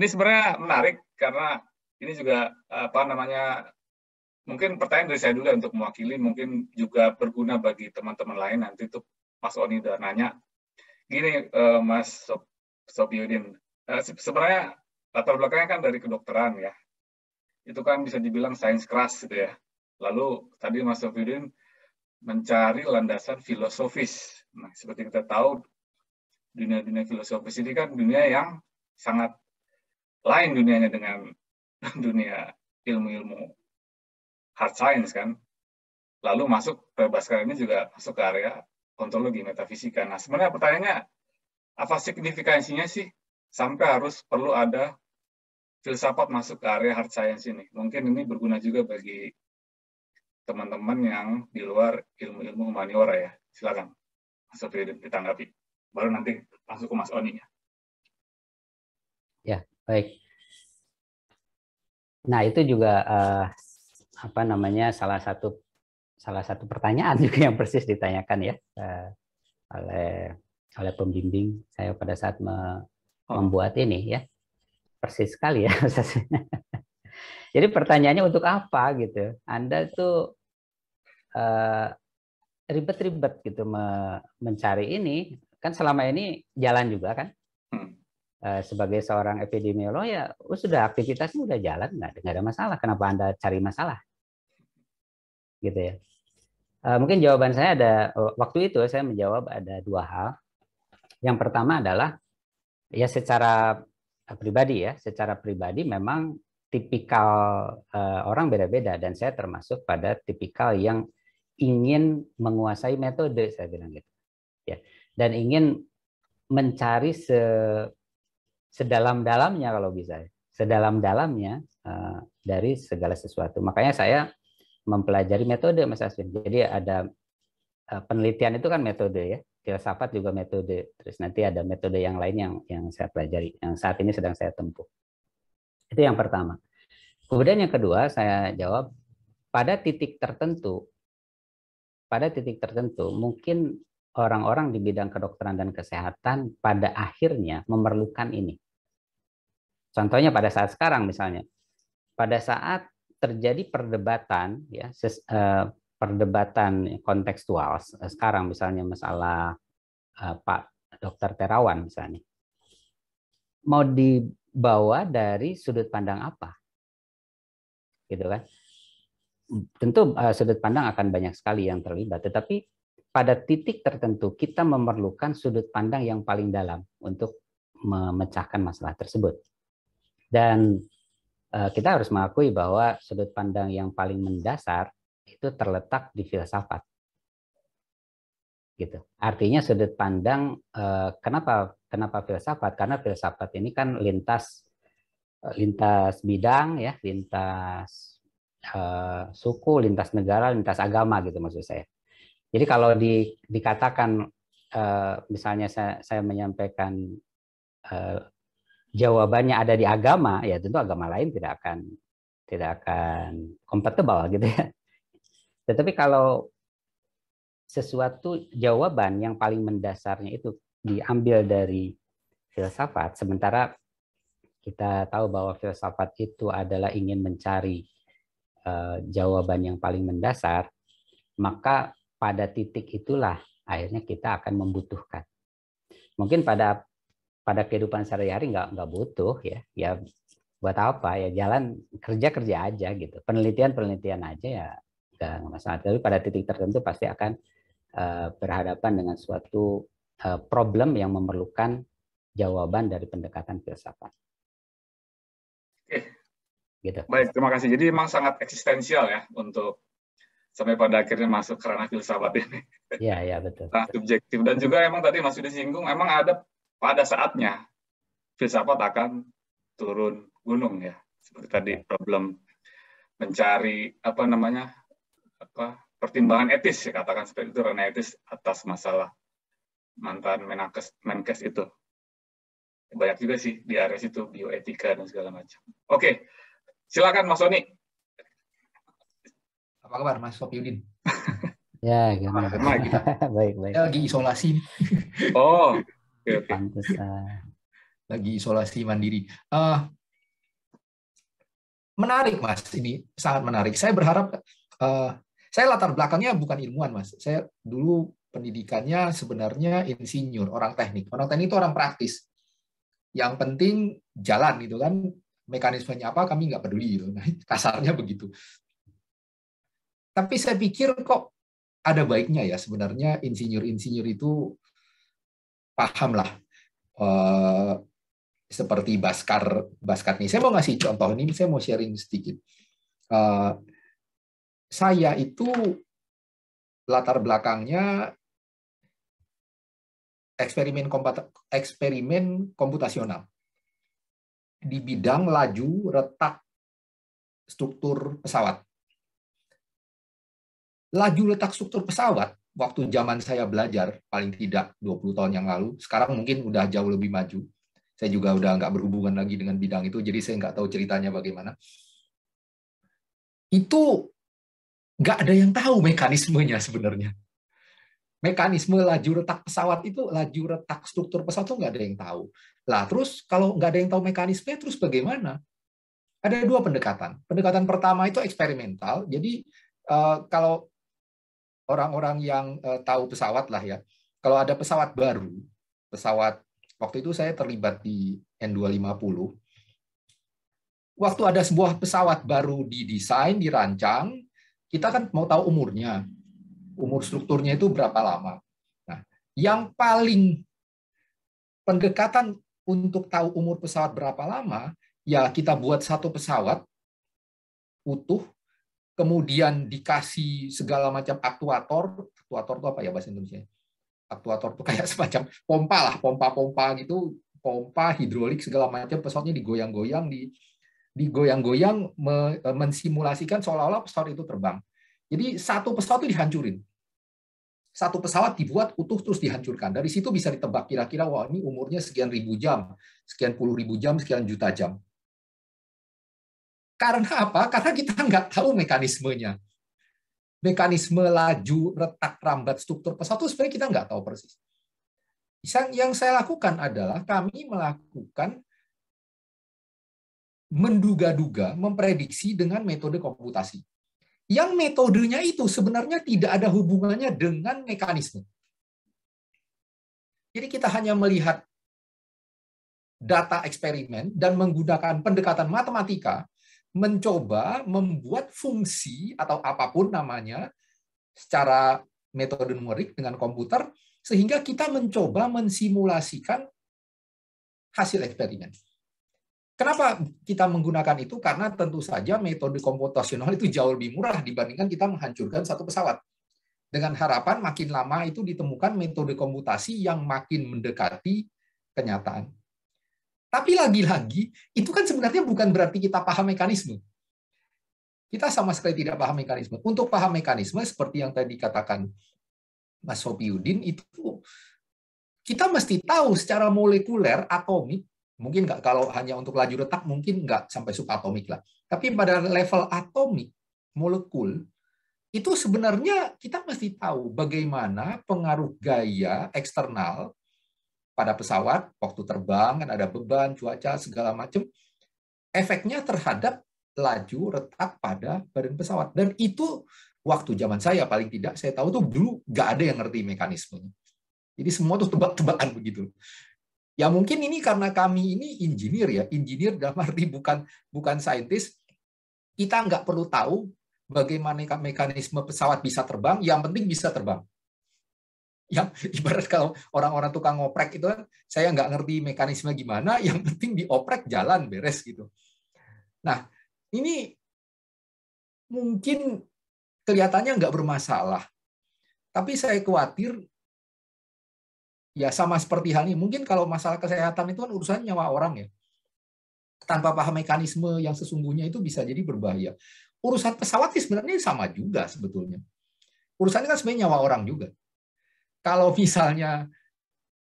Ini sebenarnya menarik karena ini juga apa namanya mungkin pertanyaan dari saya dulu ya untuk mewakili mungkin juga berguna bagi teman-teman lain nanti tuh Mas Oni udah nanya gini eh, Mas Sob Sobiudin eh, sebenarnya latar belakangnya kan dari kedokteran ya itu kan bisa dibilang sains keras gitu ya lalu tadi Mas Sobiudin mencari landasan filosofis nah seperti kita tahu dunia-dunia filosofis ini kan dunia yang sangat lain dunianya dengan dunia ilmu-ilmu hard science kan. Lalu masuk ke Baskara ini juga masuk ke area ontologi metafisika. Nah sebenarnya pertanyaannya apa signifikansinya sih sampai harus perlu ada filsafat masuk ke area hard science ini? Mungkin ini berguna juga bagi teman-teman yang di luar ilmu-ilmu humaniora ya. Silakan Mas Sofri ditanggapi. Baru nanti masuk ke Mas Oni ya. Ya, Baik. Nah, itu juga uh, apa namanya salah satu salah satu pertanyaan juga yang persis ditanyakan ya uh, oleh oleh pembimbing saya pada saat me, oh. membuat ini ya. Persis sekali ya Jadi pertanyaannya untuk apa gitu? Anda tuh eh, ribet-ribet uh, gitu me, mencari ini kan selama ini jalan juga kan? Eh, sebagai seorang epidemiolog ya oh, sudah aktivitasnya sudah jalan nggak nggak ada masalah kenapa anda cari masalah gitu ya eh, mungkin jawaban saya ada oh, waktu itu saya menjawab ada dua hal yang pertama adalah ya secara eh, pribadi ya secara pribadi memang tipikal orang beda-beda dan saya termasuk pada tipikal yang ingin menguasai metode saya bilang gitu ya dan ingin mencari se sedalam-dalamnya kalau bisa, sedalam-dalamnya uh, dari segala sesuatu. Makanya saya mempelajari metode Mas Aswin. Jadi ada uh, penelitian itu kan metode ya, filsafat juga metode. Terus nanti ada metode yang lain yang yang saya pelajari, yang saat ini sedang saya tempuh. Itu yang pertama. Kemudian yang kedua saya jawab pada titik tertentu, pada titik tertentu mungkin orang-orang di bidang kedokteran dan kesehatan pada akhirnya memerlukan ini. Contohnya pada saat sekarang misalnya, pada saat terjadi perdebatan ya ses, eh, perdebatan kontekstual eh, sekarang misalnya masalah eh, Pak Dr. Terawan misalnya. Mau dibawa dari sudut pandang apa? Gitu kan. Tentu eh, sudut pandang akan banyak sekali yang terlibat, tetapi pada titik tertentu kita memerlukan sudut pandang yang paling dalam untuk memecahkan masalah tersebut. Dan eh, kita harus mengakui bahwa sudut pandang yang paling mendasar itu terletak di filsafat. Gitu. Artinya sudut pandang eh, kenapa kenapa filsafat? Karena filsafat ini kan lintas eh, lintas bidang ya, lintas suku, lintas negara, lintas agama gitu maksud saya. Jadi kalau di, dikatakan uh, misalnya saya, saya menyampaikan uh, jawabannya ada di agama, ya tentu agama lain tidak akan tidak akan compatible gitu ya. Tetapi kalau sesuatu jawaban yang paling mendasarnya itu diambil dari filsafat, sementara kita tahu bahwa filsafat itu adalah ingin mencari uh, jawaban yang paling mendasar, maka pada titik itulah akhirnya kita akan membutuhkan. Mungkin pada pada kehidupan sehari-hari nggak nggak butuh ya, ya buat apa ya jalan kerja kerja aja gitu, penelitian penelitian aja ya nggak masalah. Tapi pada titik tertentu pasti akan eh, berhadapan dengan suatu eh, problem yang memerlukan jawaban dari pendekatan filsafat. Oke. Gitu. Baik, terima kasih. Jadi memang sangat eksistensial ya untuk sampai pada akhirnya masuk ke ranah filsafat ini. Iya, iya betul. Nah, subjektif dan juga emang tadi masih disinggung emang ada pada saatnya filsafat akan turun gunung ya. Seperti tadi iya. problem mencari apa namanya? apa pertimbangan etis ya katakan seperti itu ranah etis atas masalah mantan menakes menkes itu banyak juga sih di area situ bioetika dan segala macam. Oke, silakan Mas Soni apa kabar Mas Sopiudin? ya, gimana? Lagi. baik, baik. Ya, lagi isolasi. oh, oke, okay, oke. Ah. Lagi isolasi mandiri. Uh, menarik, Mas. Ini sangat menarik. Saya berharap uh, saya latar belakangnya bukan ilmuwan, Mas. Saya dulu pendidikannya sebenarnya insinyur, orang teknik. Orang teknik itu orang praktis. Yang penting jalan gitu kan, mekanismenya apa kami nggak peduli gitu. kasarnya begitu. Tapi saya pikir kok ada baiknya ya sebenarnya insinyur-insinyur itu paham lah uh, seperti Baskar Baskar ini. Saya mau ngasih contoh ini, saya mau sharing sedikit. Uh, saya itu latar belakangnya eksperimen eksperimen komputasional di bidang laju retak struktur pesawat laju letak struktur pesawat waktu zaman saya belajar paling tidak 20 tahun yang lalu sekarang mungkin udah jauh lebih maju saya juga udah nggak berhubungan lagi dengan bidang itu jadi saya nggak tahu ceritanya bagaimana itu nggak ada yang tahu mekanismenya sebenarnya mekanisme laju retak pesawat itu laju retak struktur pesawat itu nggak ada yang tahu lah terus kalau nggak ada yang tahu mekanisme terus bagaimana ada dua pendekatan pendekatan pertama itu eksperimental jadi eh, kalau orang-orang yang eh, tahu pesawat lah ya. Kalau ada pesawat baru, pesawat waktu itu saya terlibat di N250. Waktu ada sebuah pesawat baru didesain, dirancang, kita kan mau tahu umurnya. Umur strukturnya itu berapa lama. Nah, yang paling pendekatan untuk tahu umur pesawat berapa lama, ya kita buat satu pesawat utuh kemudian dikasih segala macam aktuator, aktuator itu apa ya bahasa Indonesia? Aktuator itu kayak semacam pompa lah, pompa-pompa gitu, pompa hidrolik segala macam, pesawatnya digoyang-goyang, di digoyang-goyang eh, mensimulasikan seolah-olah pesawat itu terbang. Jadi satu pesawat itu dihancurin. Satu pesawat dibuat utuh terus dihancurkan. Dari situ bisa ditebak kira-kira wah ini umurnya sekian ribu jam, sekian puluh ribu jam, sekian juta jam. Karena apa? Karena kita nggak tahu mekanismenya. Mekanisme laju, retak, rambat, struktur pesawat itu sebenarnya kita nggak tahu persis. Yang, yang saya lakukan adalah kami melakukan menduga-duga, memprediksi dengan metode komputasi. Yang metodenya itu sebenarnya tidak ada hubungannya dengan mekanisme. Jadi kita hanya melihat data eksperimen dan menggunakan pendekatan matematika mencoba membuat fungsi atau apapun namanya secara metode numerik dengan komputer sehingga kita mencoba mensimulasikan hasil eksperimen. Kenapa kita menggunakan itu? Karena tentu saja metode komputasional itu jauh lebih murah dibandingkan kita menghancurkan satu pesawat. Dengan harapan makin lama itu ditemukan metode komputasi yang makin mendekati kenyataan. Tapi lagi-lagi, itu kan sebenarnya bukan berarti kita paham mekanisme. Kita sama sekali tidak paham mekanisme. Untuk paham mekanisme, seperti yang tadi katakan Mas Sopiudin, itu kita mesti tahu secara molekuler, atomik, mungkin nggak kalau hanya untuk laju retak, mungkin nggak sampai subatomik lah. Tapi pada level atomik, molekul, itu sebenarnya kita mesti tahu bagaimana pengaruh gaya eksternal pada pesawat waktu terbang kan ada beban, cuaca segala macam efeknya terhadap laju retak pada badan pesawat dan itu waktu zaman saya paling tidak saya tahu tuh dulu nggak ada yang ngerti mekanismenya jadi semua tuh tebak-tebakan begitu ya mungkin ini karena kami ini engineer ya engineer dalam arti bukan bukan saintis kita nggak perlu tahu bagaimana mekanisme pesawat bisa terbang yang penting bisa terbang yang ibarat kalau orang-orang tukang ngoprek itu kan saya nggak ngerti mekanisme gimana, yang penting dioprek jalan beres gitu. Nah, ini mungkin kelihatannya nggak bermasalah, tapi saya khawatir ya sama seperti hal ini. Mungkin kalau masalah kesehatan itu kan urusan nyawa orang ya. Tanpa paham mekanisme yang sesungguhnya itu bisa jadi berbahaya. Urusan pesawat sebenarnya sama juga sebetulnya. Urusannya kan sebenarnya nyawa orang juga kalau misalnya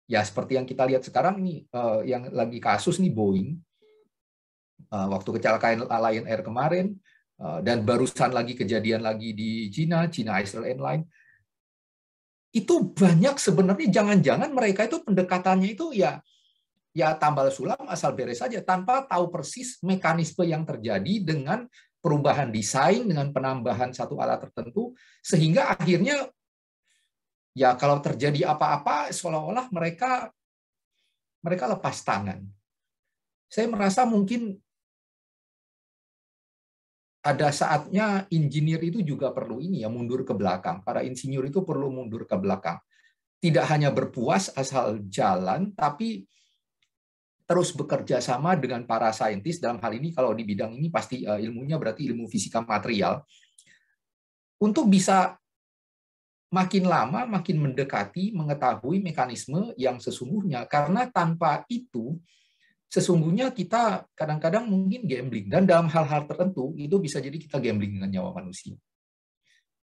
ya seperti yang kita lihat sekarang nih eh, yang lagi kasus nih Boeing eh, waktu kecelakaan Lion Air kemarin eh, dan barusan lagi kejadian lagi di Cina, Cina Israel Airline itu banyak sebenarnya jangan-jangan mereka itu pendekatannya itu ya ya tambal sulam asal beres saja tanpa tahu persis mekanisme yang terjadi dengan perubahan desain dengan penambahan satu alat tertentu sehingga akhirnya ya kalau terjadi apa-apa seolah-olah mereka mereka lepas tangan. Saya merasa mungkin ada saatnya insinyur itu juga perlu ini ya mundur ke belakang. Para insinyur itu perlu mundur ke belakang. Tidak hanya berpuas asal jalan, tapi terus bekerja sama dengan para saintis dalam hal ini kalau di bidang ini pasti eh, ilmunya berarti ilmu fisika material untuk bisa makin lama makin mendekati mengetahui mekanisme yang sesungguhnya karena tanpa itu sesungguhnya kita kadang-kadang mungkin gambling dan dalam hal-hal tertentu itu bisa jadi kita gambling dengan nyawa manusia.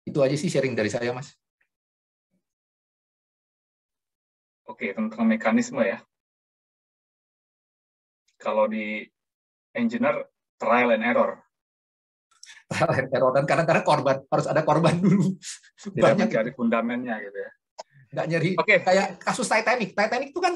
Itu aja sih sharing dari saya, Mas. Oke, tentang mekanisme ya. Kalau di engineer trial and error, talent error dan kadang-kadang korban harus ada korban dulu. Tidak dari fundamentnya gitu ya. Nggak nyari. Oke. Okay. Kayak kasus Titanic. Titanic itu kan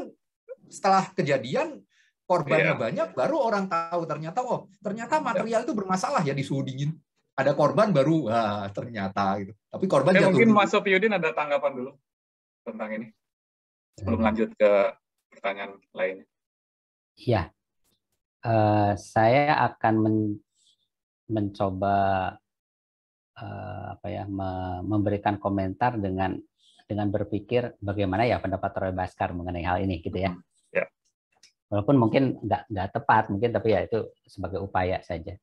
setelah kejadian korbannya yeah. banyak, baru orang tahu ternyata oh ternyata iya. material itu bermasalah ya di suhu dingin. Ada korban baru, wah, ternyata gitu. Tapi korban okay, Mungkin dulu. Mas Sofiyudin ada tanggapan dulu tentang ini sebelum hmm. lanjut ke pertanyaan lainnya. Iya, uh, saya akan men mencoba uh, apa ya me memberikan komentar dengan dengan berpikir bagaimana ya pendapat Roy Baskar mengenai hal ini gitu ya. Mm-hmm. Yeah. Walaupun mungkin nggak nggak tepat mungkin tapi ya itu sebagai upaya saja.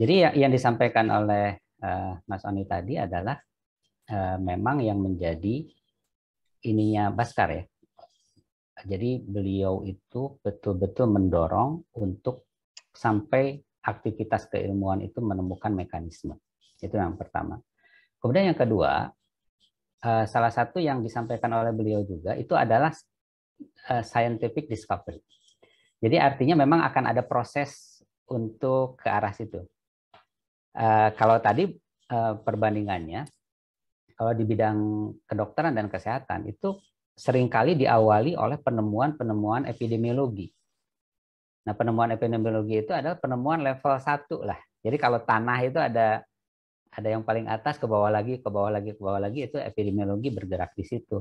Jadi ya, yang disampaikan oleh uh, Mas Oni tadi adalah uh, memang yang menjadi ininya Baskar ya. Jadi beliau itu betul-betul mendorong untuk sampai aktivitas keilmuan itu menemukan mekanisme. Itu yang pertama. Kemudian yang kedua, eh, salah satu yang disampaikan oleh beliau juga itu adalah eh, scientific discovery. Jadi artinya memang akan ada proses untuk ke arah situ. Eh, kalau tadi perbandingannya, kalau di bidang kedokteran dan kesehatan itu seringkali diawali oleh penemuan-penemuan epidemiologi. Nah, penemuan epidemiologi itu adalah penemuan level 1 lah. Jadi kalau tanah itu ada ada yang paling atas ke bawah lagi, ke bawah lagi, ke bawah lagi itu epidemiologi bergerak di situ.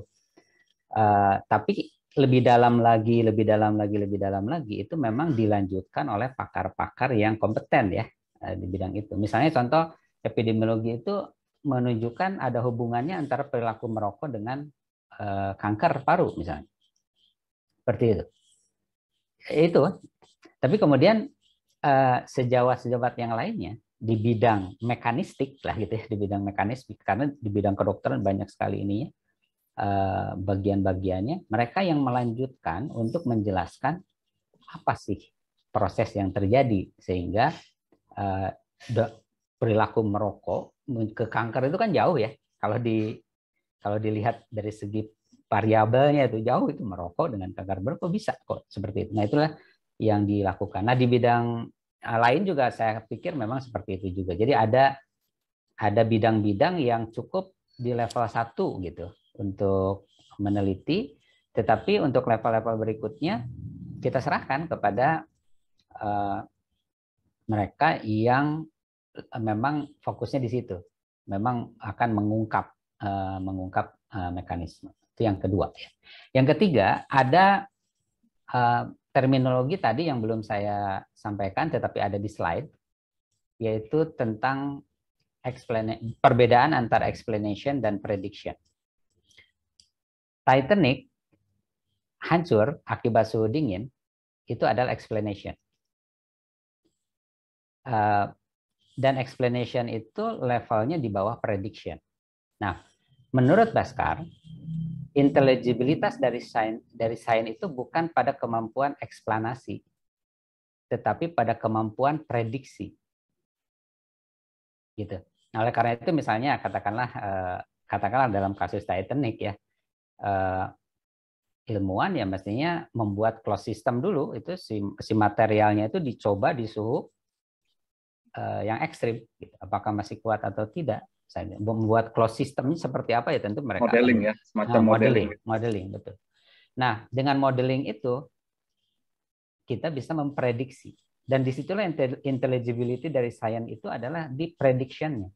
Uh, tapi lebih dalam lagi, lebih dalam lagi, lebih dalam lagi itu memang dilanjutkan oleh pakar-pakar yang kompeten ya eh, di bidang itu. Misalnya contoh epidemiologi itu menunjukkan ada hubungannya antara perilaku merokok dengan uh, kanker paru misalnya. Seperti itu. Itu kan. Tapi kemudian uh, eh, sejawat-sejawat yang lainnya di bidang mekanistik lah gitu ya, di bidang mekanistik karena di bidang kedokteran banyak sekali ini ya eh, bagian-bagiannya. Mereka yang melanjutkan untuk menjelaskan apa sih proses yang terjadi sehingga eh, perilaku merokok ke kanker itu kan jauh ya. Kalau di kalau dilihat dari segi variabelnya itu jauh itu merokok dengan kanker berapa bisa kok seperti itu. Nah itulah yang dilakukan. Nah, di bidang eh, lain juga saya pikir memang seperti itu juga. Jadi ada ada bidang-bidang yang cukup di level satu gitu untuk meneliti, tetapi untuk level-level berikutnya kita serahkan kepada uh, mereka yang eh, memang fokusnya di situ. Memang akan mengungkap uh, mengungkap uh, mekanisme. Itu yang kedua Yang ketiga, ada uh, terminologi tadi yang belum saya sampaikan tetapi ada di slide yaitu tentang perbedaan antara explanation dan prediction. Titanic hancur akibat suhu dingin itu adalah explanation. Uh, dan explanation itu levelnya di bawah prediction. Nah, menurut Baskar, inteligibilitas dari sains dari sains itu bukan pada kemampuan eksplanasi, tetapi pada kemampuan prediksi. Gitu. Nah, oleh karena itu misalnya katakanlah eh, katakanlah dalam kasus Titanic ya eh, ilmuwan ya mestinya membuat closed system dulu itu si, si materialnya itu dicoba di suhu eh, yang ekstrim, gitu. apakah masih kuat atau tidak saya membuat close systemnya seperti apa ya tentu mereka modeling ya semacam nah, modeling. modeling betul nah dengan modeling itu kita bisa memprediksi dan disitulah intelligibility dari sains itu adalah di predictionnya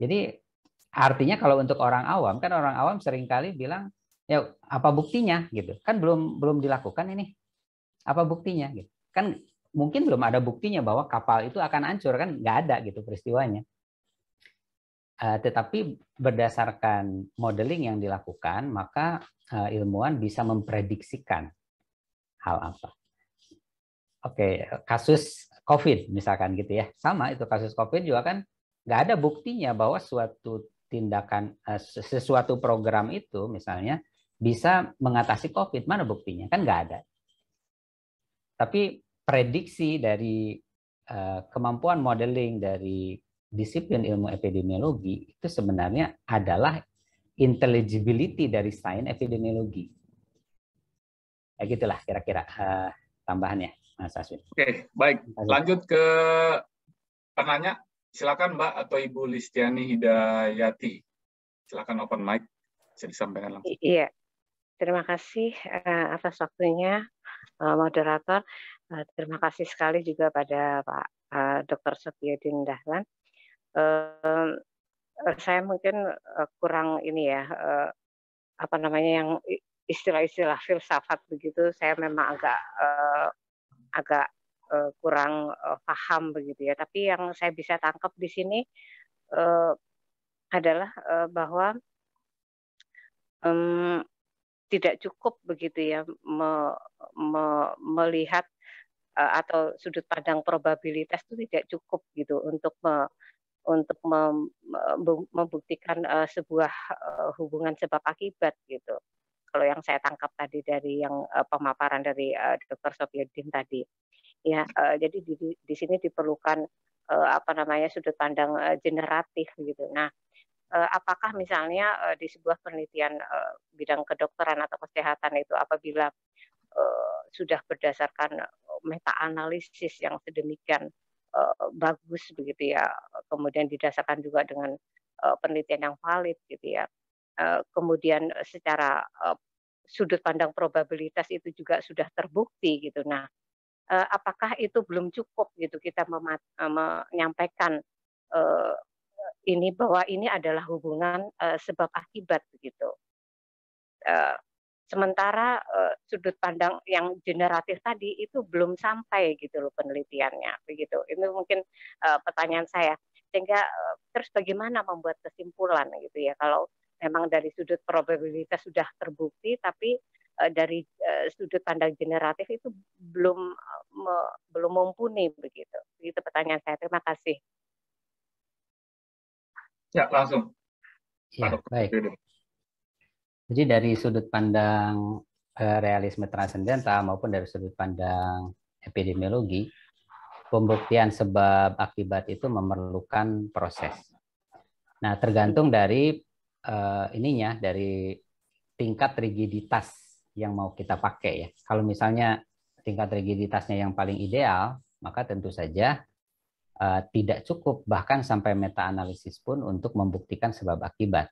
jadi artinya kalau untuk orang awam kan orang awam seringkali bilang ya apa buktinya gitu kan belum belum dilakukan ini apa buktinya gitu kan mungkin belum ada buktinya bahwa kapal itu akan hancur kan nggak ada gitu peristiwanya Uh, tetapi berdasarkan modeling yang dilakukan, maka uh, ilmuwan bisa memprediksikan hal apa. Oke, okay, kasus COVID misalkan gitu ya, sama itu kasus COVID juga kan nggak ada buktinya bahwa suatu tindakan uh, sesuatu program itu misalnya bisa mengatasi COVID mana buktinya kan nggak ada. Tapi prediksi dari kemampuan modeling dari disiplin ilmu epidemiologi itu sebenarnya adalah intelligibility dari sains epidemiologi. Ya gitulah kira-kira uh, tambahannya, Mas Aswin. Oke, baik. Lanjut ke penanya. Silakan Mbak atau Ibu Listiani Hidayati. Silakan open mic. Bisa disampaikan langsung. Iya. Terima kasih uh, atas waktunya, uh, moderator. Uh, terima kasih sekali juga pada Pak uh, Dr. Setiadin Dahlan uh, saya mungkin uh, kurang ini ya uh, apa namanya yang istilah-istilah filsafat begitu saya memang agak uh, agak uh, kurang uh, paham begitu ya tapi yang saya bisa tangkap di sini uh, adalah uh, bahwa um, tidak cukup begitu ya me, me, melihat atau sudut pandang probabilitas itu tidak cukup gitu untuk me, untuk membuktikan uh, sebuah uh, hubungan sebab akibat gitu. Kalau yang saya tangkap tadi dari yang uh, pemaparan dari uh, Dr. Sofiuddin tadi. Ya, uh, jadi di, di, di sini diperlukan uh, apa namanya sudut pandang uh, generatif gitu. Nah, uh, apakah misalnya uh, di sebuah penelitian uh, bidang kedokteran atau kesehatan itu apabila uh, sudah berdasarkan meta analisis yang sedemikian Eh, bagus begitu ya kemudian didasarkan juga dengan uh, penelitian yang valid gitu ya uh, kemudian secara uh, sudut pandang probabilitas itu juga sudah terbukti gitu nah uh, apakah itu belum cukup gitu kita memat, uh, menyampaikan uh, ini bahwa ini adalah hubungan uh, sebab akibat begitu uh, Sementara uh, sudut pandang yang generatif tadi itu belum sampai gitu loh penelitiannya begitu. Itu mungkin uh, pertanyaan saya. Sehingga uh, terus bagaimana membuat kesimpulan gitu ya kalau memang dari sudut probabilitas sudah terbukti tapi dari sudut pandang generatif itu belum me, belum mumpuni begitu. Begitu pertanyaan saya. Terima kasih. Ya, langsung. Ya, baik. Jadi dari sudut pandang eh, realisme transendental maupun dari sudut pandang epidemiologi, pembuktian sebab akibat itu memerlukan proses. Nah, tergantung dari uh, ininya, dari tingkat rigiditas yang mau kita pakai ya. Kalau misalnya tingkat rigiditasnya yang paling ideal, maka tentu saja uh, tidak cukup bahkan sampai meta analisis pun untuk membuktikan sebab akibat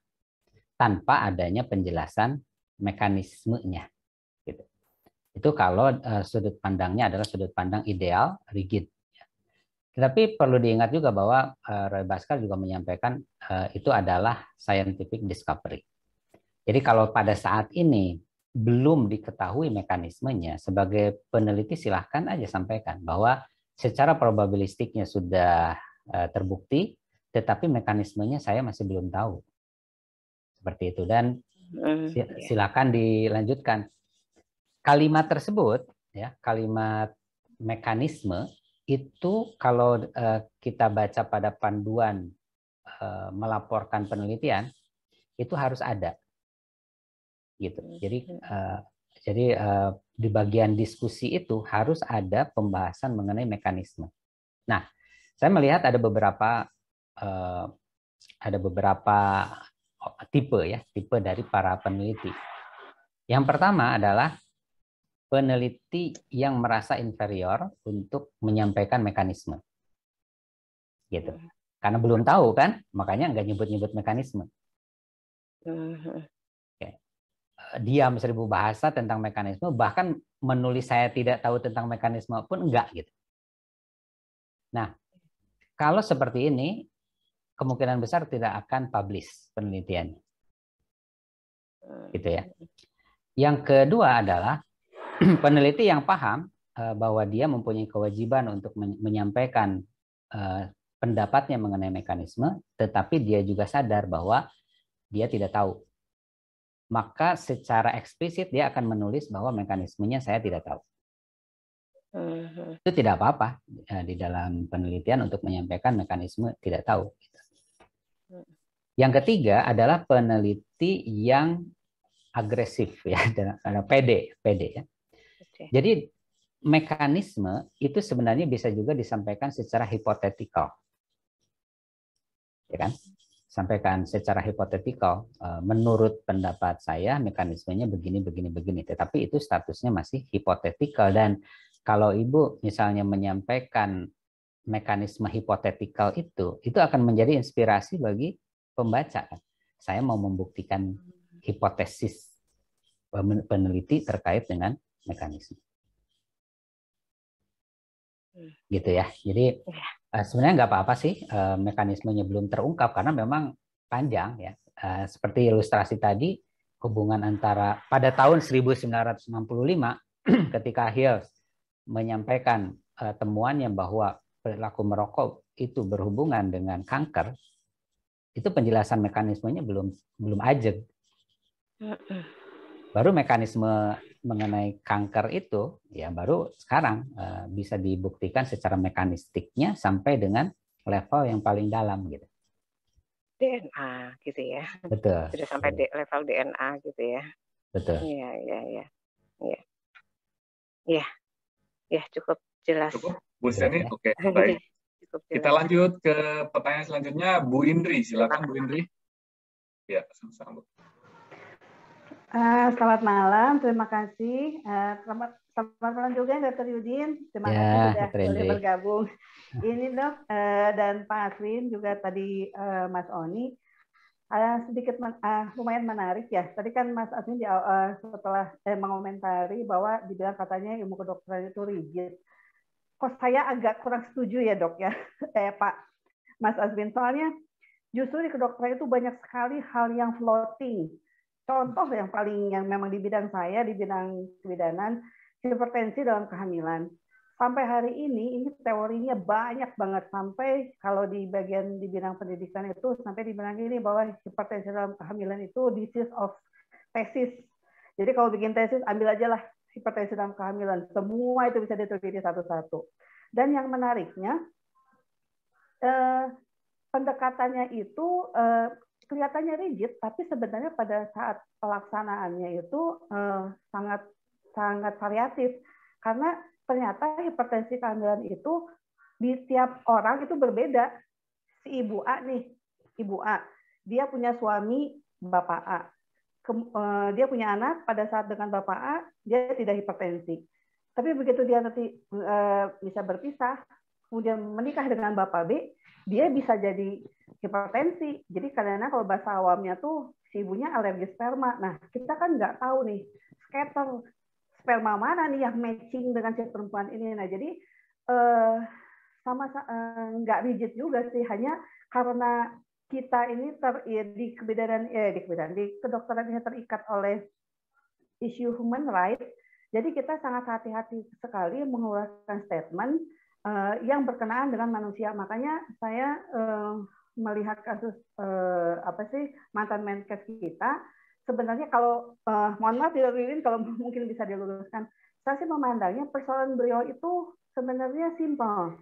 tanpa adanya penjelasan mekanismenya. Gitu. Itu kalau eh, sudut pandangnya adalah sudut pandang ideal, rigid. Ya. Tetapi perlu diingat juga bahwa Ray eh, Roy Baskar juga menyampaikan eh, itu adalah scientific discovery. Jadi kalau pada saat ini belum diketahui mekanismenya, sebagai peneliti silahkan aja sampaikan bahwa secara probabilistiknya sudah terbukti, tetapi mekanismenya saya masih belum tahu seperti itu dan eh, iya. silakan dilanjutkan kalimat tersebut ya kalimat mekanisme itu kalau uh, kita baca pada panduan uh, melaporkan penelitian itu harus ada gitu jadi uh, jadi uh, di bagian diskusi itu harus ada pembahasan mengenai mekanisme nah saya melihat ada beberapa uh, ada beberapa tipe ya, tipe dari para peneliti. Yang pertama adalah peneliti yang merasa inferior untuk menyampaikan mekanisme. Gitu. Karena belum tahu kan, makanya nggak nyebut-nyebut mekanisme. dia Diam seribu bahasa tentang mekanisme, bahkan menulis saya tidak tahu tentang mekanisme pun enggak gitu. Nah, kalau seperti ini kemungkinan besar tidak akan publish penelitian. Gitu ya. Yang kedua adalah peneliti yang paham eh, bahwa dia mempunyai kewajiban untuk menyampaikan eh, pendapatnya mengenai mekanisme, tetapi dia juga sadar bahwa dia tidak tahu. Maka secara eksplisit dia akan menulis bahwa mekanismenya saya tidak tahu. Eh, Itu tidak apa-apa di dalam penelitian untuk menyampaikan mekanisme tidak tahu. Yang ketiga adalah peneliti yang agresif ya, ada PD, PD ya. Jadi mekanisme itu sebenarnya bisa juga disampaikan secara hipotetikal. Ya kan? Sampaikan secara hipotetikal, eh, menurut pendapat saya mekanismenya begini, begini, begini. Tetapi itu statusnya masih hipotetikal. Dan kalau Ibu misalnya menyampaikan mekanisme hipotetikal itu, itu akan menjadi inspirasi bagi pembaca. Kan. Saya mau membuktikan hipotesis peneliti terkait dengan mekanisme. Gitu ya. Jadi iya. eh, sebenarnya nggak apa-apa sih eh, mekanismenya belum terungkap karena memang panjang ya. Eh, seperti ilustrasi tadi, hubungan antara pada tahun 1965 ketika Hills menyampaikan temuannya bahwa perilaku merokok itu berhubungan dengan kanker, itu penjelasan mekanismenya belum belum aja, Baru mekanisme mengenai kanker itu ya baru sekarang eh, bisa dibuktikan secara mekanistiknya sampai dengan level yang paling dalam gitu. DNA gitu ya. Betul. Sudah sampai di level DNA gitu ya. Betul. Iya, iya, iya. Iya. Iya. Ya, cukup jelas. Cukup. Bu Seni, ya. oke. Okay. Baik. Kita lanjut ke pertanyaan selanjutnya, Bu Indri. Silakan Bu Indri. Ya, sama-sama. Uh, selamat malam, terima kasih. Uh, selamat, selamat malam juga Dr. Yudin, terima ya, kasih sudah boleh bergabung. Ini dok uh, dan Pak Aswin juga tadi uh, Mas Oni uh, sedikit men, uh, lumayan menarik ya. Tadi kan Mas Aswin di, uh, setelah eh, mengomentari bahwa dibilang katanya ilmu kedokteran itu rigid saya agak kurang setuju ya dok ya, eh, Pak Mas Azwin. Soalnya justru di kedokteran itu banyak sekali hal yang floating. Contoh yang paling yang memang di bidang saya, di bidang kebidanan, hipertensi dalam kehamilan. Sampai hari ini, ini teorinya banyak banget. Sampai kalau di bagian di bidang pendidikan itu, sampai dibilang ini bahwa hipertensi dalam kehamilan itu disease of tesis. Jadi kalau bikin tesis, ambil aja lah hipertensi dalam kehamilan. Semua itu bisa diteliti satu-satu. Dan yang menariknya, eh, pendekatannya itu eh, kelihatannya rigid, tapi sebenarnya pada saat pelaksanaannya itu eh, sangat sangat variatif. Karena ternyata hipertensi kehamilan itu di setiap orang itu berbeda. Si ibu A nih, ibu A, dia punya suami bapak A ke, uh, eh, dia punya anak pada saat dengan bapak A dia tidak hipertensi. Tapi begitu dia nanti uh, bisa berpisah, kemudian menikah dengan bapak B, dia bisa jadi hipertensi. Jadi karena kalau bahasa awamnya tuh si ibunya alergi sperma. Nah kita kan nggak tahu nih scatter sperma mana nih yang matching dengan si perempuan ini. Nah jadi uh, eh, sama nggak uh, rigid juga sih hanya karena kita ini ter, ya, di kebidanan ya di kebidanan di kedokteran ini terikat oleh isu human right, Jadi kita sangat hati-hati sekali mengeluarkan statement uh, yang berkenaan dengan manusia. Makanya saya uh, melihat kasus uh, apa sih mantan menkes kita sebenarnya kalau uh, mohon maaf tidak Ririn kalau mungkin bisa diluruskan saya sih memandangnya persoalan beliau itu sebenarnya simpel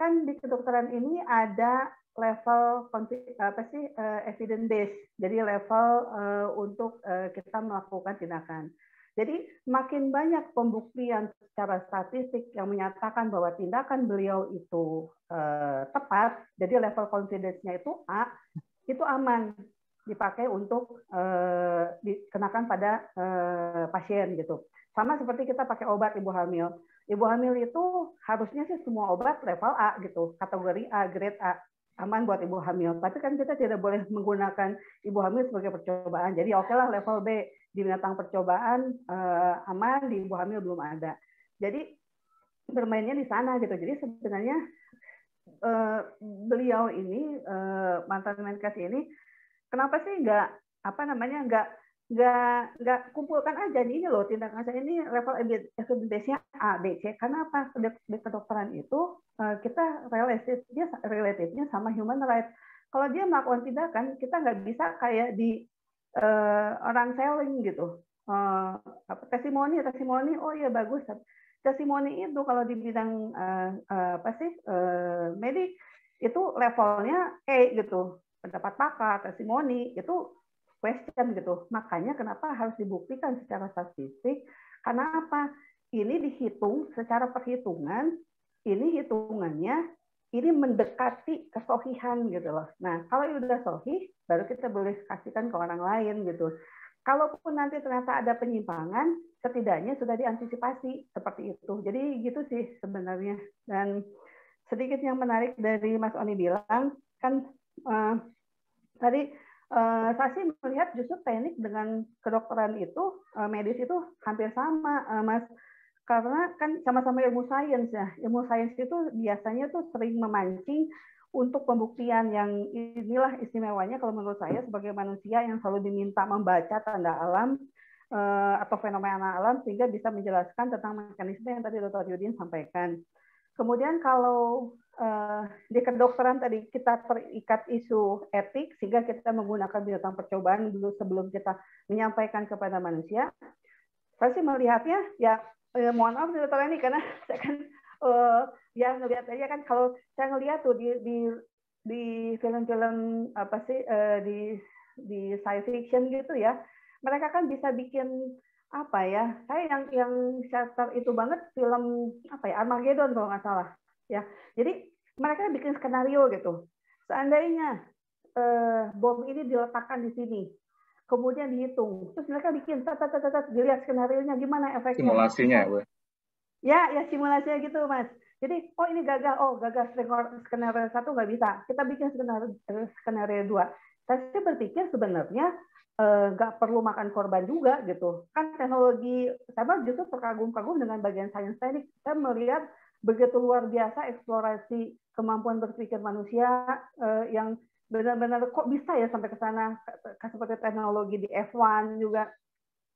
kan di kedokteran ini ada level apa sih eh, evidence based, jadi level eh, untuk eh, kita melakukan tindakan. Jadi makin banyak pembuktian secara statistik yang menyatakan bahwa tindakan beliau itu tepat, jadi level confidence-nya itu A, itu aman dipakai untuk dikenakan pada pasien gitu. Sama seperti kita pakai obat ibu hamil. Ibu hamil itu harusnya sih semua obat level A gitu, kategori A, grade A aman buat ibu hamil. Tapi kan kita tidak boleh menggunakan ibu hamil sebagai percobaan. Jadi oke okay lah level B di binatang percobaan uh, aman, di ibu hamil belum ada. Jadi bermainnya di sana gitu. Jadi sebenarnya uh, beliau ini uh, mantan Menkes ini kenapa sih nggak apa namanya nggak nggak nggak kumpulkan aja nih ini loh tindakan saya ini level evidence-nya A, B, C. Karena apa? Di kedokteran itu eh, kita dia relatifnya sama human right Kalau dia melakukan tindakan, kita nggak bisa kayak di uh, orang selling gitu. Uh, apa, testimoni, testimoni, oh iya bagus. Testimoni itu kalau di bidang uh, uh, apa sih uh, medik itu levelnya E gitu, pendapat pakar, testimoni itu question gitu. Makanya kenapa harus dibuktikan secara statistik? Karena apa? Ini dihitung secara perhitungan, ini hitungannya, ini mendekati kesohihan gitu loh. Nah, kalau sudah sohih, baru kita boleh kasihkan ke orang lain gitu. Kalaupun nanti ternyata ada penyimpangan, setidaknya sudah diantisipasi seperti itu. Jadi gitu sih sebenarnya. Dan sedikit yang menarik dari Mas Oni bilang, kan uh, tadi Uh, eh, saya sih melihat justru teknik dengan kedokteran itu uh, medis itu hampir sama, uh, Mas. Karena kan sama-sama ilmu sains ya. Ilmu sains itu biasanya tuh sering memancing untuk pembuktian yang inilah istimewanya kalau menurut saya sebagai manusia yang selalu diminta membaca tanda alam uh, atau fenomena alam sehingga bisa menjelaskan tentang mekanisme yang tadi Dr. Yudin sampaikan. Kemudian kalau Eh, di kedokteran tadi kita terikat isu etik sehingga kita menggunakan binatang percobaan dulu sebelum kita menyampaikan kepada manusia. Saya sih melihatnya ya eh, mohon maaf dokter ini karena saya kan eh, ya melihat aja kan kalau saya ngelihat tuh di di di film-film apa sih eh, di di science fiction gitu ya mereka kan bisa bikin apa ya saya yang yang shutter itu banget film apa ya Armageddon kalau nggak salah ya jadi mereka bikin skenario gitu seandainya eh, bom ini diletakkan di sini kemudian dihitung terus mereka bikin tata tata tata dilihat skenario nya gimana efeknya simulasinya ya ya simulasinya gitu mas jadi oh ini gagal oh gagal skenario satu nggak bisa kita bikin skenario eh, skenario dua saya berpikir sebenarnya eh, nggak perlu makan korban juga gitu kan teknologi saya justru terkagum-kagum dengan bagian sains teknik saya melihat begitu luar biasa eksplorasi kemampuan berpikir manusia uh, yang benar-benar kok bisa ya sampai ke sana seperti teknologi di F1 juga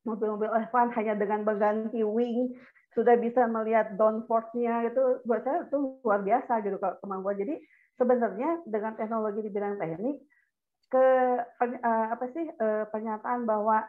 mobil-mobil F1 hanya dengan berganti wing sudah bisa melihat downforce-nya itu buat saya itu luar biasa gitu kalau kemampuan jadi sebenarnya dengan teknologi di bidang teknik ke eh, apa sih eh, pernyataan bahwa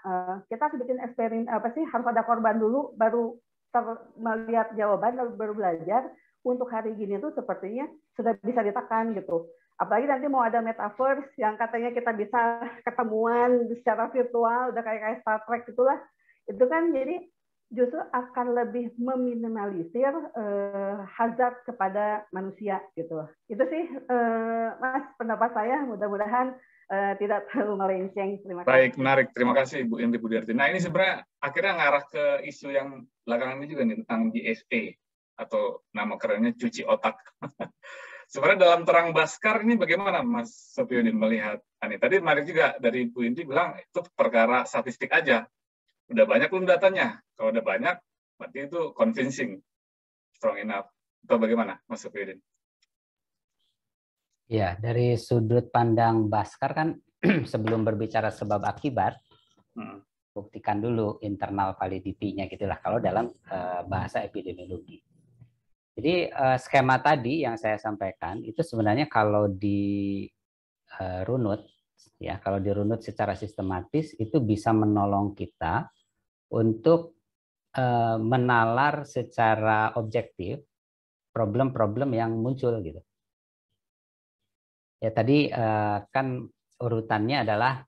kita harus bikin eksperimen apa sih harus ada korban dulu baru ter, melihat jawaban lalu baru belajar untuk hari gini tuh sepertinya sudah bisa ditekan gitu. Apalagi nanti mau ada metaverse yang katanya kita bisa ketemuan secara virtual, udah kayak kayak Star Trek gitulah. Itu kan jadi justru akan lebih meminimalisir eh, hazard kepada manusia gitu. Itu sih eh, Mas pendapat saya. Mudah-mudahan Eh, tidak terlalu melenceng. Terima kasih. Baik, menarik. Terima kasih Bu Indri Budiarti. Nah ini sebenarnya akhirnya ngarah ke isu yang belakangan ini juga nih tentang GSA atau nama kerennya cuci otak. sebenarnya dalam terang Baskar ini bagaimana Mas Sofiuddin melihat? Ani tadi menarik juga dari Bu Indri bilang itu perkara statistik aja. Udah banyak belum datanya? Kalau udah banyak, berarti itu convincing, strong enough. Atau bagaimana Mas Sofiuddin? Ya, dari sudut pandang Baskar kan sebelum berbicara sebab akibat, hmm. buktikan dulu internal validity-nya gitulah kalau dalam eh, bahasa epidemiologi. Jadi eh, skema tadi yang saya sampaikan itu sebenarnya kalau di eh, runut ya kalau dirunut secara sistematis itu bisa menolong kita untuk menalar secara objektif problem-problem yang muncul gitu. Ya tadi eh, kan urutannya adalah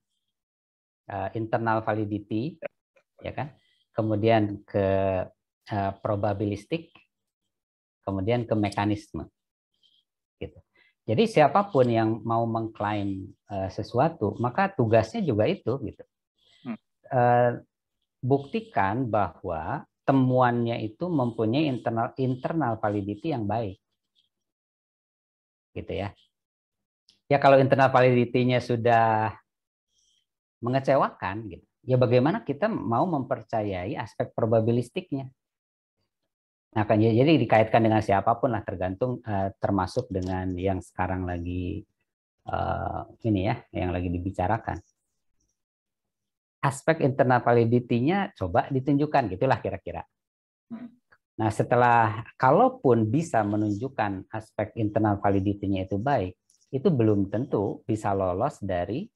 eh, internal validity, ya kan? Kemudian ke eh, probabilistik, kemudian ke mekanisme. Gitu. Jadi siapapun yang mau mengklaim sesuatu, maka tugasnya juga itu gitu. Hmm. buktikan bahwa temuannya itu mempunyai internal internal validity yang baik gitu ya ya kalau internal validity-nya sudah mengecewakan gitu. Ya bagaimana kita mau mempercayai aspek probabilistiknya? Nah, kan ya, jadi dikaitkan dengan siapapun lah tergantung eh, termasuk dengan yang sekarang lagi eh, ini ya, yang lagi dibicarakan. Aspek internal validity-nya coba ditunjukkan gitulah kira-kira. Nah, setelah kalaupun bisa menunjukkan aspek internal validity-nya itu baik, itu belum tentu bisa lolos dari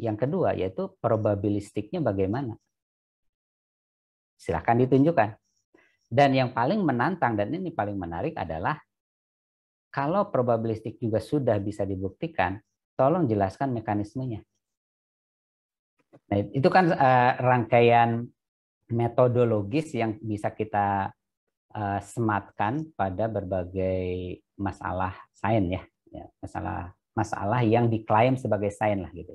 yang kedua, yaitu probabilistiknya bagaimana. Silahkan ditunjukkan. Dan yang paling menantang, dan ini paling menarik adalah, kalau probabilistik juga sudah bisa dibuktikan, tolong jelaskan mekanismenya. Nah, itu kan uh, rangkaian metodologis yang bisa kita uh, sematkan pada berbagai masalah sains ya ya, masalah masalah yang diklaim sebagai sains lah gitu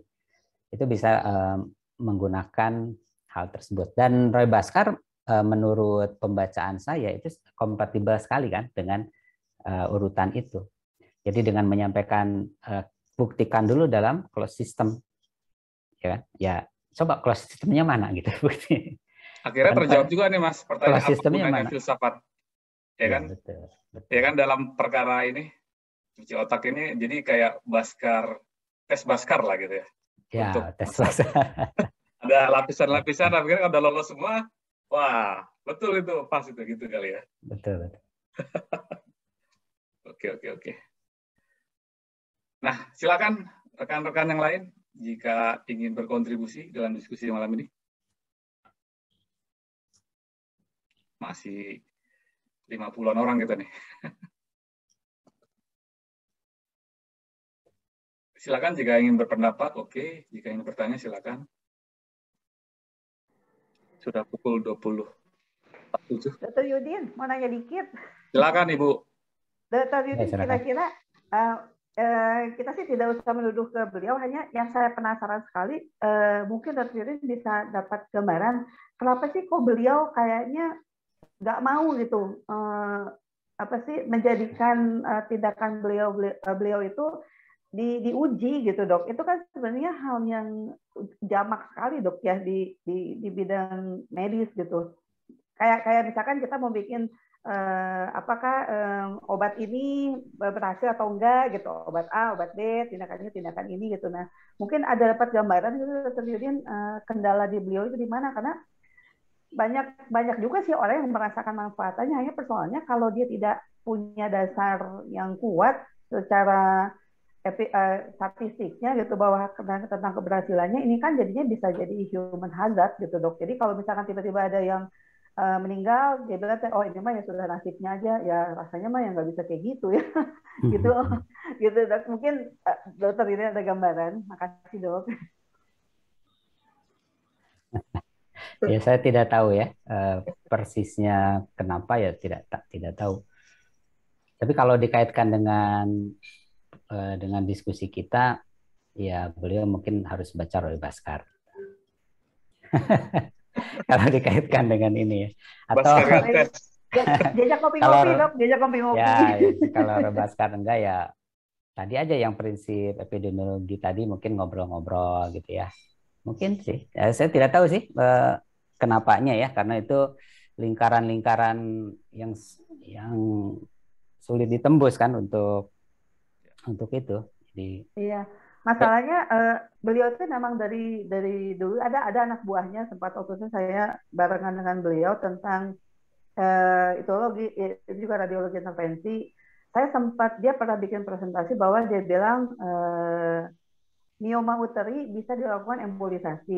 itu bisa eh, menggunakan hal tersebut dan Roy Baskar eh, menurut pembacaan saya itu kompatibel sekali kan dengan eh, urutan itu jadi dengan menyampaikan eh, buktikan dulu dalam close system ya kan? ya coba close systemnya mana gitu akhirnya kan terjawab juga nih mas pertanyaan apa sistemnya kan filsafat ya, ya kan betul, betul. ya kan dalam perkara ini cuci otak ini jadi kayak baskar tes baskar lah gitu ya. Ya, untuk tes baskar. ada lapisan-lapisan, tapi kan udah lolos semua, wah betul itu pas itu gitu kali ya. Betul. betul. oke oke oke. Nah silakan rekan-rekan yang lain jika ingin berkontribusi dalam diskusi malam ini. Masih 50-an orang kita nih. silakan jika ingin berpendapat, oke. Okay. Jika ingin bertanya, silakan. Sudah pukul 20. Dokter Yudin, mau nanya dikit. Silakan, Ibu. Dokter ya, Yudin, kira-kira uh, uh, kita sih tidak usah menuduh ke beliau, hanya yang saya penasaran sekali, uh, mungkin Dokter Yudin bisa dapat gambaran, kenapa sih kok beliau kayaknya nggak mau gitu, uh, apa sih, menjadikan uh, tindakan beliau, beliau itu di diuji gitu dok itu kan sebenarnya hal yang jamak sekali dok ya di di, di bidang medis gitu kayak kayak misalkan kita mau bikin eh, apakah eh, obat ini berhasil atau enggak gitu obat A obat B tindakannya tindakan ini gitu nah mungkin ada dapat gambaran gitu terjadi eh, kendala di beliau itu di mana karena banyak banyak juga sih orang yang merasakan manfaatnya hanya persoalannya kalau dia tidak punya dasar yang kuat secara epi, uh, eh, statistiknya gitu bahwa tentang, tentang keberhasilannya ini kan jadinya bisa jadi human hazard gitu dok. Jadi kalau misalkan tiba-tiba ada yang uh, meninggal dia bilang oh ini mah ya sudah nasibnya aja ya rasanya mah yang nggak bisa kayak gitu ya gitu hmm. gitu dok mungkin uh, dokter ini ada gambaran makasih dok ya saya tidak tahu ya uh, persisnya kenapa ya tidak tak tidak tahu tapi kalau dikaitkan dengan Eh, dengan diskusi kita ya beliau mungkin harus baca Roy Baskar. kalau dikaitkan dengan ini ya. Atau diajak kopi-kopi, Dok. Diajak kopi-kopi. Ya, ya, kalau Roy Baskar enggak ya tadi aja yang prinsip epidemiologi tadi mungkin ngobrol-ngobrol gitu ya. Mungkin sih. Ya, saya tidak tahu sih eh, kenapanya ya karena itu lingkaran-lingkaran yang yang sulit ditembus kan untuk untuk itu. Jadi Iya. Masalahnya uh, beliau itu memang dari dari dulu ada ada anak buahnya sempat waktu itu saya barengan dengan beliau tentang uh, itologi ya, itu juga radiologi intervensi. Saya sempat dia pernah bikin presentasi bahwa dia bilang uh, eh, mioma uteri bisa dilakukan embolisasi.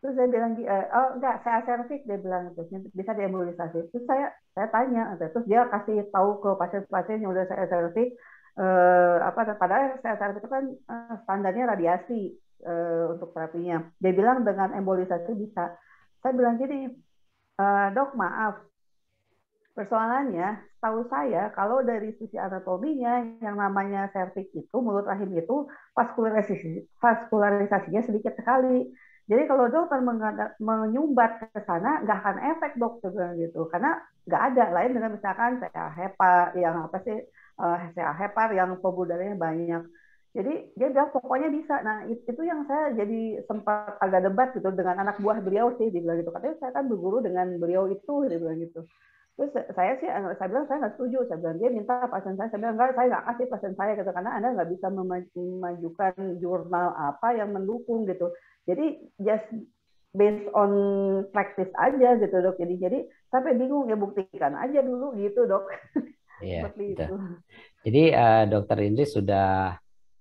Terus saya bilang oh enggak saya servik dia bilang terus bisa diembolisasi. Terus saya saya tanya terus dia kasih tahu ke pasien-pasien yang udah saya servik eh, apa padahal sel terapi itu kan eh, standarnya radiasi eh, untuk terapinya. Dia bilang dengan embolisasi bisa. Saya bilang gini, eh, dok maaf, persoalannya tahu saya kalau dari sisi anatominya yang namanya cervix itu mulut rahim itu vaskularisasi vaskularisasinya sedikit sekali. Jadi kalau dokter menyumbat ke sana nggak akan efek dokter gitu karena nggak ada lain dengan misalkan saya HEPA yang apa sih uh, eh, HCA Hepar yang pembuluh banyak. Jadi dia bilang pokoknya bisa. Nah itu yang saya jadi sempat agak debat gitu dengan anak buah beliau sih, dibilang gitu. Katanya saya kan berguru dengan beliau itu, dibilang bilang gitu. Terus saya sih, eh, saya bilang saya nggak setuju. Saya bilang dia minta pasien saya, saya bilang enggak, saya nggak kasih pasien saya gitu karena anda nggak bisa memajukan jurnal apa yang mendukung gitu. Jadi just based on practice aja gitu dok. Jadi jadi sampai bingung ya buktikan aja dulu gitu dok. Iya, seperti itu. Jadi uh, Dokter Indri sudah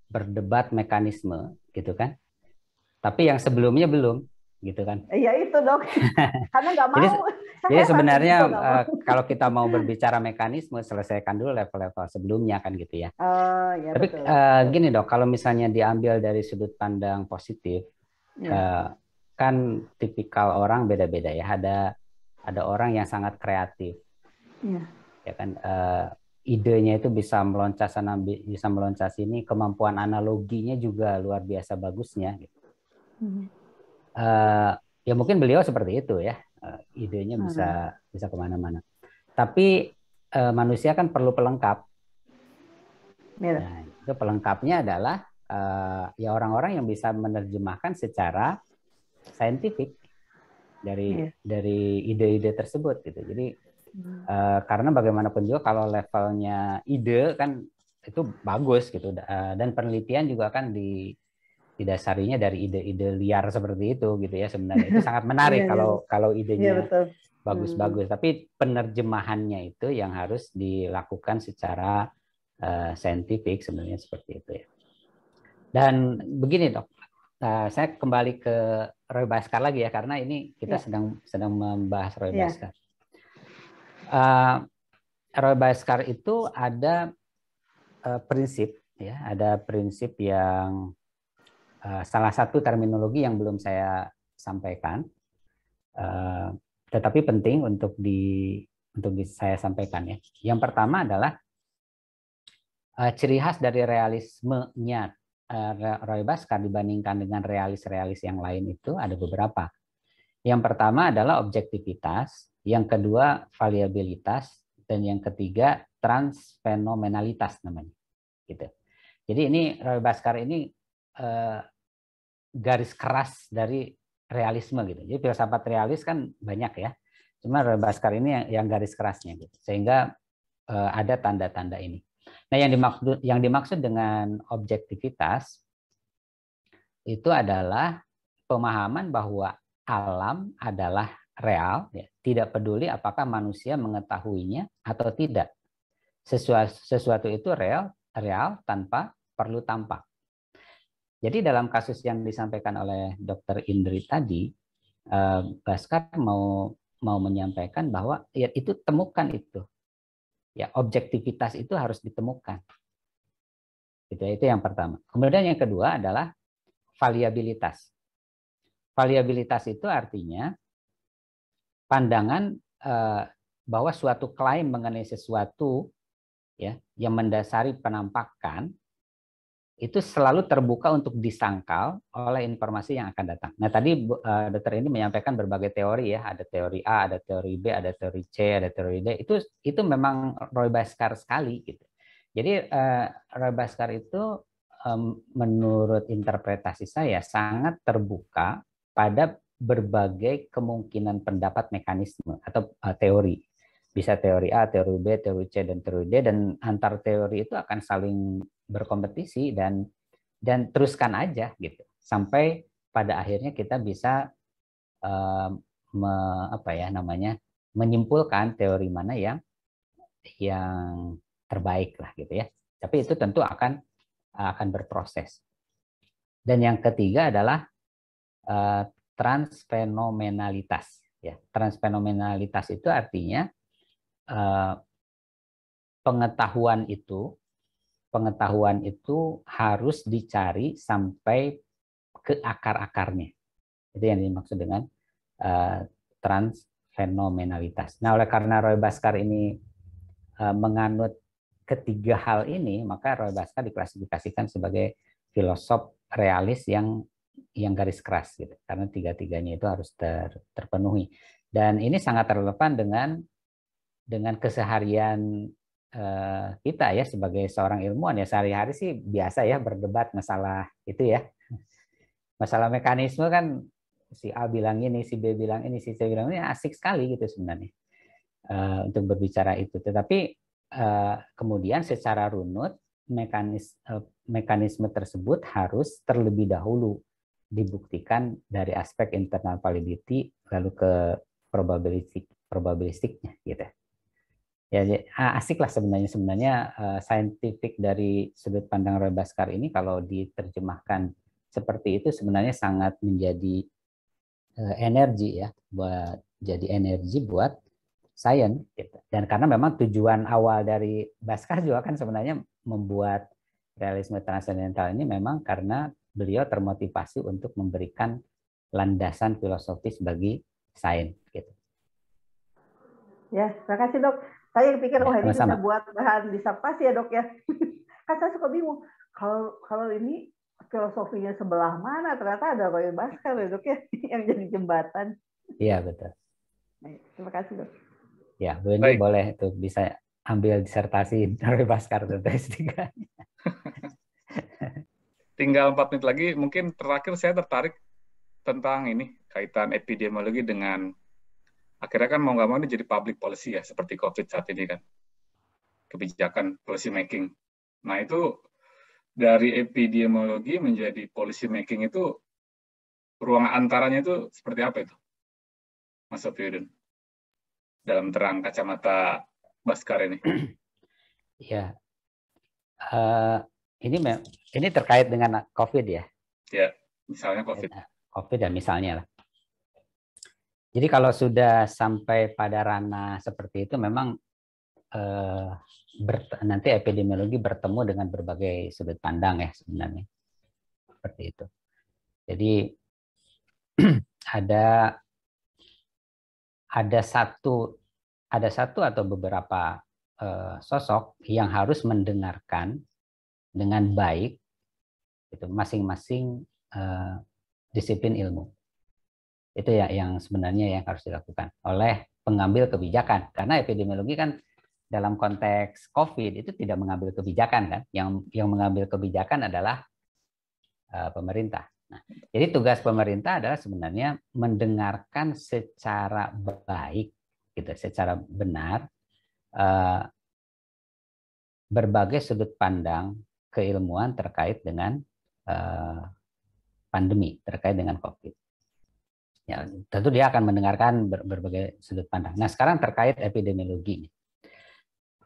berdebat mekanisme, gitu kan? Tapi yang sebelumnya belum, gitu kan? Iya itu dok, karena nggak mau. jadi, jadi sebenarnya uh, kalau kita mau berbicara mekanisme, selesaikan dulu level-level sebelumnya kan gitu ya. Uh, ya Tapi betul. Uh, gini dok, kalau misalnya diambil dari sudut pandang positif, ya. uh, kan tipikal orang beda-beda ya. Ada ada orang yang sangat kreatif. Ya ya kan uh, idenya itu bisa meloncat sana bisa meloncat sini kemampuan analoginya juga luar biasa bagusnya gitu. hmm. uh, ya mungkin beliau seperti itu ya uh, idenya hmm. bisa bisa kemana-mana tapi uh, manusia kan perlu pelengkap iya. nah, itu pelengkapnya adalah uh, ya orang-orang yang bisa menerjemahkan secara saintifik dari yeah. dari ide-ide tersebut gitu jadi Uh, karena bagaimanapun juga kalau levelnya ide kan itu bagus gitu uh, dan penelitian juga kan di didasarinya dari ide-ide liar seperti itu gitu ya sebenarnya itu sangat menarik iya, iya. kalau kalau idenya iya, bagus-bagus hmm. tapi penerjemahannya itu yang harus dilakukan secara uh, saintifik sebenarnya seperti itu ya dan begini dok uh, saya kembali ke Roy Baskar lagi ya karena ini kita ya. sedang sedang membahas Roy ya. Baskar uh, Roy Baskar itu ada uh, prinsip ya, ada prinsip yang uh, salah satu terminologi yang belum saya sampaikan, uh, tetapi penting untuk di untuk saya sampaikan ya. Yang pertama adalah uh, ciri khas dari realisme nyat Roy Baskar dibandingkan dengan realis-realis yang lain itu ada beberapa. Yang pertama adalah objektivitas, yang kedua, variabilitas. Dan yang ketiga, transfenomenalitas namanya. Gitu. Jadi ini Roy eh, Baskar ini eh, garis keras dari realisme gitu. Jadi filsafat realis kan banyak ya. Cuma Roy Baskar ini yang, yang garis kerasnya gitu. Sehingga eh, ada tanda-tanda ini. Nah, yang dimaksud yang dimaksud dengan objektivitas itu adalah pemahaman bahwa alam adalah real, ya, tidak peduli apakah manusia mengetahuinya atau tidak. Sesuatu, sesuatu itu real, real tanpa perlu tampak. Jadi dalam kasus yang disampaikan oleh Dr. Indri tadi, eh, Baskar mau mau menyampaikan bahwa ya itu temukan itu. Ya, objektivitas itu harus ditemukan. itu itu yang pertama. Kemudian yang kedua adalah variabilitas. Variabilitas itu artinya pandangan eh, bahwa suatu klaim mengenai sesuatu ya yang mendasari penampakan itu selalu terbuka untuk disangkal oleh informasi yang akan datang. Nah tadi eh, dokter ini menyampaikan berbagai teori ya, ada teori A, ada teori B, ada teori C, ada teori D. Itu itu memang Roy Baskar sekali gitu. Jadi eh, Roy Baskar itu menurut interpretasi saya sangat terbuka pada berbagai kemungkinan pendapat mekanisme atau uh, teori. Bisa teori A, teori B, teori C, dan teori D, dan antar teori itu akan saling berkompetisi dan dan teruskan aja gitu sampai pada akhirnya kita bisa uh, me, apa ya namanya menyimpulkan teori mana yang yang terbaik lah gitu ya. Tapi itu tentu akan akan berproses. Dan yang ketiga adalah uh, transfenomenalitas. Ya, transfenomenalitas itu artinya eh, pengetahuan itu pengetahuan itu harus dicari sampai ke akar-akarnya. Itu yang dimaksud dengan eh, transfenomenalitas. Nah, oleh karena Roy Baskar ini eh, menganut ketiga hal ini, maka Roy Baskar diklasifikasikan sebagai filosof realis yang yang garis keras gitu karena tiga-tiganya itu harus ter, terpenuhi dan ini sangat relevan dengan dengan keseharian eh, kita ya sebagai seorang ilmuwan ya sehari-hari sih biasa ya berdebat masalah itu ya masalah mekanisme kan si A bilang ini si B bilang ini si C bilang ini asik sekali gitu sebenarnya eh, untuk berbicara itu tetapi eh, kemudian secara runut mekanis, mekanisme tersebut harus terlebih dahulu dibuktikan dari aspek internal validity lalu ke probabilistik probabilistiknya gitu ya ah, asik lah sebenarnya sebenarnya uh, eh, scientific dari sudut pandang Roy Baskar ini kalau diterjemahkan seperti itu sebenarnya sangat menjadi uh, energi ya buat jadi energi buat science gitu. dan karena memang tujuan awal dari Baskar juga kan sebenarnya membuat realisme transcendental ini memang karena beliau termotivasi untuk memberikan landasan filosofis bagi sains gitu. Ya, terima kasih dok. Saya pikir ya, oh ini bisa buat bahan disertasi ya dok ya. kan saya suka bingung kalau kalau ini filosofinya sebelah mana ternyata ada Roy Baskar ya dok ya yang jadi jembatan. Iya betul. Baik, terima kasih dok. Ya, Bu boleh tuh bisa ambil disertasi Roy Baskar tentang S3 tinggal empat menit lagi. Mungkin terakhir saya tertarik tentang ini kaitan epidemiologi dengan akhirnya kan mau nggak mau ini jadi public policy ya seperti COVID saat ini kan kebijakan policy making. Nah itu dari epidemiologi menjadi policy making itu ruang antaranya itu seperti apa itu, Mas Sofiuddin? Dalam terang kacamata Baskar ini. Ya, uh, ini ini terkait dengan COVID ya? Ya, misalnya COVID. Ya, COVID ya misalnya lah. Jadi kalau sudah sampai pada ranah seperti itu memang eh, ber, nanti epidemiologi bertemu dengan berbagai sudut pandang ya sebenarnya. Seperti itu. Jadi ada ada satu ada satu atau beberapa eh, sosok yang harus mendengarkan dengan baik itu masing-masing uh, disiplin ilmu. Itu ya yang sebenarnya yang harus dilakukan oleh pengambil kebijakan. Karena epidemiologi kan dalam konteks COVID itu tidak mengambil kebijakan kan, yang yang mengambil kebijakan adalah uh, pemerintah. Nah, jadi tugas pemerintah adalah sebenarnya mendengarkan secara baik, gitu, secara benar uh, berbagai sudut pandang keilmuan terkait dengan eh, pandemi, terkait dengan COVID. Ya, tentu dia akan mendengarkan berbagai sudut pandang. Nah, sekarang terkait epidemiologi.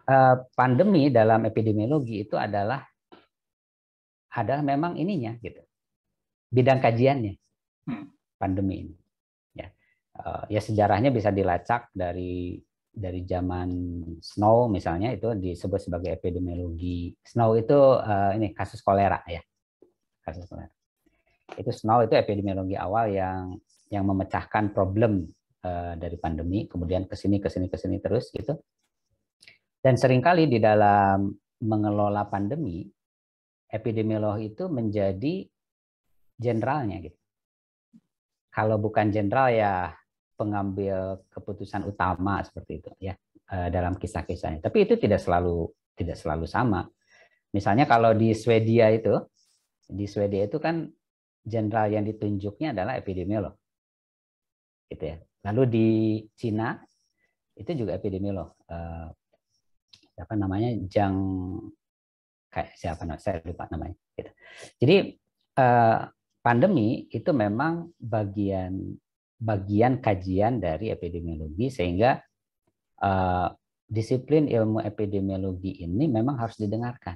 Eh, pandemi dalam epidemiologi itu adalah adalah memang ininya gitu. Bidang kajiannya hmm. pandemi ini. Ya, eh, ya sejarahnya bisa dilacak dari dari zaman Snow misalnya itu disebut sebagai epidemiologi. Snow itu uh, ini kasus kolera ya. Kasus kolera. Itu Snow itu epidemiologi awal yang yang memecahkan problem uh, dari pandemi, kemudian ke sini ke sini ke sini terus gitu. Dan seringkali di dalam mengelola pandemi, epidemiolog itu menjadi jenderalnya gitu. Kalau bukan jenderal ya pengambil keputusan utama seperti itu ya eh, dalam kisah-kisahnya. Tapi itu tidak selalu tidak selalu sama. Misalnya kalau di Swedia itu di Swedia itu kan jenderal yang ditunjuknya adalah epidemiolog. Gitu ya. Lalu di Cina itu juga epidemiolog. Eh, apa namanya? Jang kayak siapa namanya? Saya lupa namanya. Gitu. Jadi eh, pandemi itu memang bagian bagian kajian dari epidemiologi sehingga uh, disiplin ilmu epidemiologi ini memang harus didengarkan.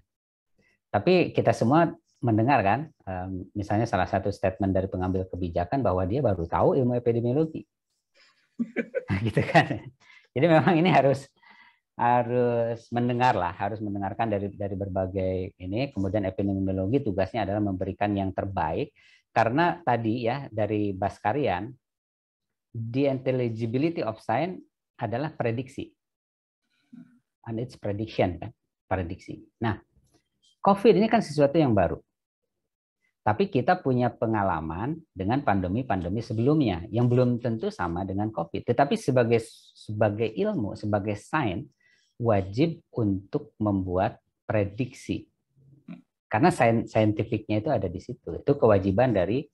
Tapi kita semua mendengar kan, um, misalnya salah satu statement dari pengambil kebijakan bahwa dia baru tahu ilmu epidemiologi, nah, gitu kan. Jadi memang ini harus harus mendengar lah, harus mendengarkan dari dari berbagai ini. Kemudian epidemiologi tugasnya adalah memberikan yang terbaik karena tadi ya dari Baskarian the intelligibility of science adalah prediksi. And it's prediction, kan? Prediksi. Nah, COVID ini kan sesuatu yang baru. Tapi kita punya pengalaman dengan pandemi-pandemi sebelumnya yang belum tentu sama dengan COVID. Tetapi sebagai sebagai ilmu, sebagai sains, wajib untuk membuat prediksi. Karena saintifiknya itu ada di situ. Itu kewajiban dari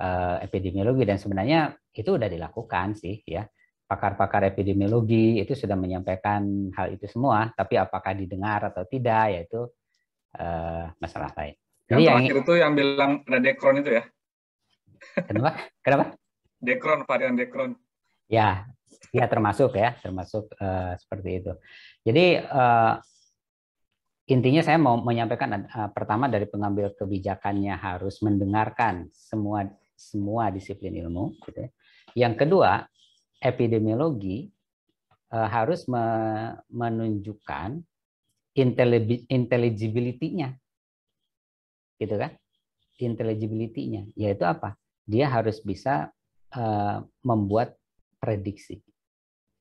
uh, epidemiologi dan sebenarnya itu sudah dilakukan sih ya. Pakar-pakar epidemiologi itu sudah menyampaikan hal itu semua, tapi apakah didengar atau tidak yaitu uh, eh, masalah lain. Yang Jadi terakhir yang, itu yang bilang ada dekron itu ya? Kenapa? Kenapa? Dekron varian dekron. Ya, ya termasuk ya, termasuk uh, seperti itu. Jadi uh, intinya saya mau menyampaikan uh, pertama dari pengambil kebijakannya harus mendengarkan semua semua disiplin ilmu gitu ya. Yang kedua, epidemiologi eh, harus me menunjukkan intelligibility-nya. Gitu kan? Intelligibility-nya, yaitu apa? Dia harus bisa eh, membuat prediksi.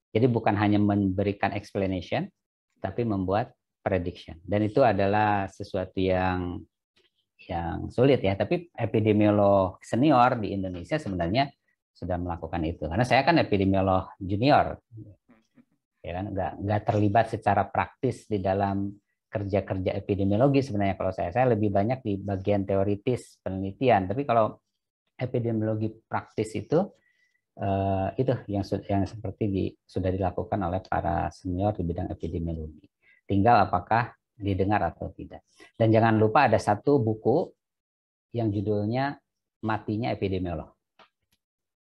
Jadi bukan hanya memberikan explanation, tapi membuat prediction. Dan itu adalah sesuatu yang yang sulit ya. Tapi epidemiolog senior di Indonesia sebenarnya sudah melakukan itu karena saya kan epidemiolog junior ya kan nggak nggak terlibat secara praktis di dalam kerja-kerja epidemiologi sebenarnya kalau saya saya lebih banyak di bagian teoritis penelitian tapi kalau epidemiologi praktis itu eh, itu yang yang seperti di, sudah dilakukan oleh para senior di bidang epidemiologi tinggal apakah didengar atau tidak dan jangan lupa ada satu buku yang judulnya matinya epidemiolog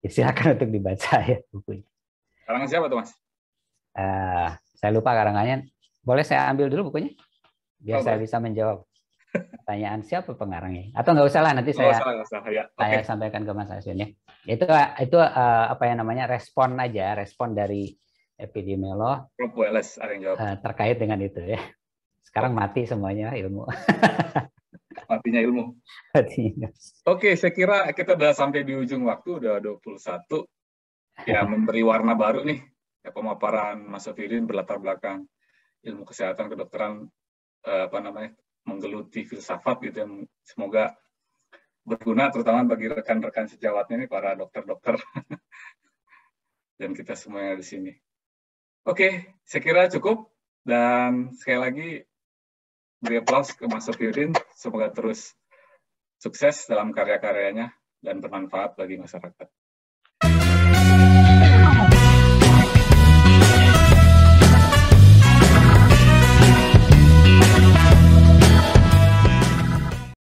ya silakan untuk dibaca ya bukunya. Karangan siapa tuh mas? Uh, saya lupa karangannya. Boleh saya ambil dulu bukunya? Biar oh, saya bisa menjawab pertanyaan siapa pengarangnya. Atau nggak usah lah nanti oh, saya usah, usah. Ya. Okay. saya sampaikan ke Mas Aswin ya. Itu itu uh, apa yang namanya respon aja, respon dari epidemiolog. Eh, terkait dengan itu ya. Sekarang oh. mati semuanya ilmu. matinya ilmu. Matinya. Oke, saya kira kita udah sampai di ujung waktu, udah 21. Ya, ya, memberi warna baru nih. Ya, pemaparan Mas Sofilin berlatar belakang ilmu kesehatan, kedokteran, eh, apa namanya, menggeluti filsafat gitu. Yang semoga berguna terutama bagi rekan-rekan sejawatnya ini para dokter-dokter dan kita semuanya di sini. Oke, saya kira cukup dan sekali lagi beri aplaus ke Mas Sofiudin. Semoga terus sukses dalam karya-karyanya dan bermanfaat bagi masyarakat.